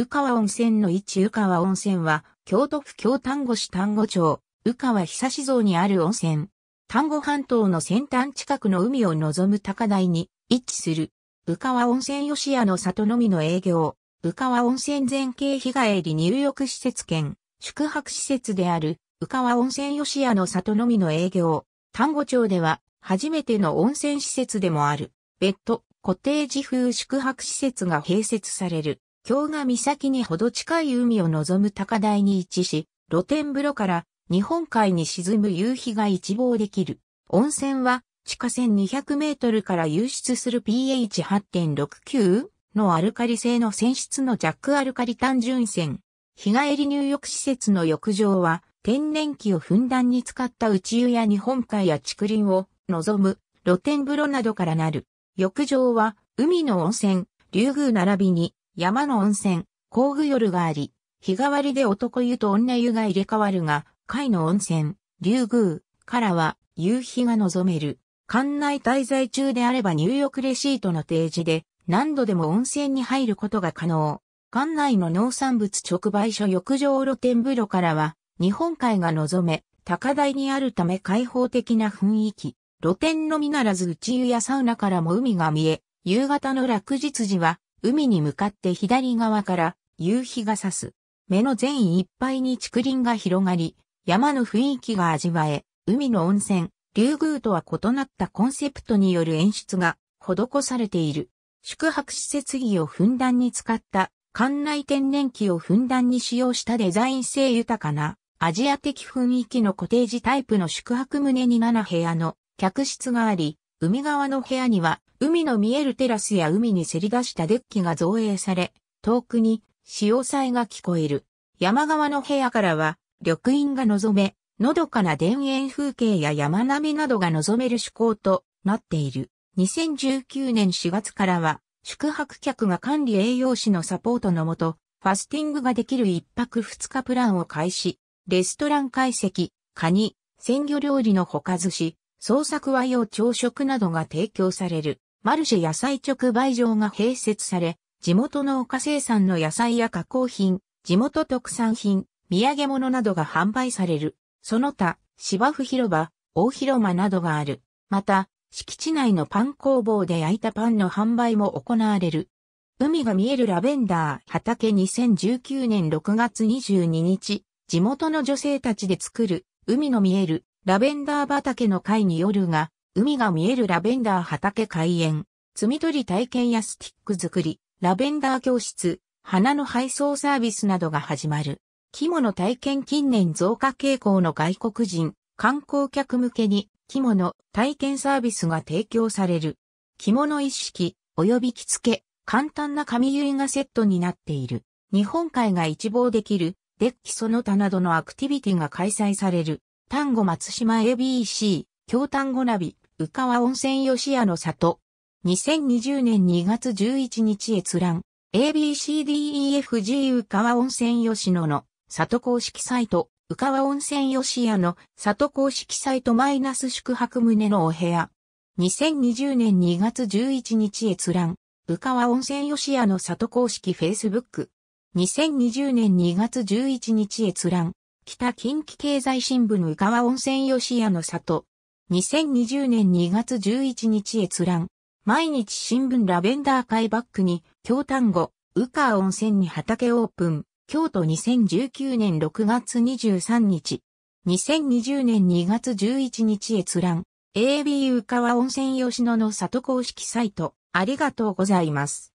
宇川温泉の位置宇川温泉は、京都府京丹後市丹後町、宇川久志像にある温泉。丹後半島の先端近くの海を望む高台に位置する。宇川温泉吉屋の里のみの営業。宇川温泉全景日帰り入浴施設兼宿泊施設である宇川温泉吉屋の里のみの営業。丹後町では初めての温泉施設でもある。別途、コテージ風宿泊施設が併設される。京が岬にほど近い海を望む高台に位置し、露天風呂から日本海に沈む夕日が一望できる。温泉は地下1200メートルから湧出する pH8.69 のアルカリ性の泉質の弱アルカリ単純泉。日帰り入浴施設の浴場は天然気をふんだんに使った内湯や日本海や竹林を望む露天風呂などからなる。浴場は海の温泉、竜宮並びに山の温泉、工具夜があり、日替わりで男湯と女湯が入れ替わるが、海の温泉、竜宮からは夕日が望める。館内滞在中であれば入浴レシートの提示で何度でも温泉に入ることが可能。館内の農産物直売所浴場露天風呂からは日本海が望め、高台にあるため開放的な雰囲気。露天のみならず内湯やサウナからも海が見え、夕方の落日時は海に向かって左側から夕日が差す。目の全いっぱいに竹林が広がり、山の雰囲気が味わえ、海の温泉、竜宮とは異なったコンセプトによる演出が施されている。宿泊施設着をふんだんに使った館内天然気をふんだんに使用したデザイン性豊かなアジア的雰囲気のコテージタイプの宿泊棟に7部屋の客室があり、海側の部屋には、海の見えるテラスや海にせり出したデッキが造営され、遠くに潮騒が聞こえる。山側の部屋からは、緑院が望め、のどかな田園風景や山並みなどが望める趣向となっている。2019年4月からは、宿泊客が管理栄養士のサポートのもと、ファスティングができる1泊2日プランを開始、レストラン解析、カニ、鮮魚料理のほか寿司、創作和洋朝食などが提供される、マルシェ野菜直売場が併設され、地元農家生産の野菜や加工品、地元特産品、土産物などが販売される。その他、芝生広場、大広間などがある。また、敷地内のパン工房で焼いたパンの販売も行われる。海が見えるラベンダー畑2019年6月22日、地元の女性たちで作る海の見えるラベンダー畑の会によるが、海が見えるラベンダー畑開園、摘み取り体験やスティック作り、ラベンダー教室、花の配送サービスなどが始まる。肝の体験近年増加傾向の外国人、観光客向けに、肝の体験サービスが提供される。着物一式、及び着付け、簡単な紙結いがセットになっている。日本海が一望できる、デッキその他などのアクティビティが開催される。丹後松島 ABC、京丹後ナビ、宇川温泉吉屋の里。2020年2月11日閲覧。ABCDEFG 宇川温泉吉野の里公式サイト、宇川温泉吉屋の里公式サイトマイナス宿泊棟のお部屋。2020年2月11日閲覧。宇川温泉吉屋の里公式 Facebook。2020年2月11日閲覧。北近畿経済新聞宇川温泉吉屋の里。2020年2月11日閲覧。毎日新聞ラベンダー会バックに、京丹後、宇川温泉に畑オープン。京都2019年6月23日。2020年2月11日閲覧。AB 宇川温泉吉野の里公式サイト。ありがとうございます。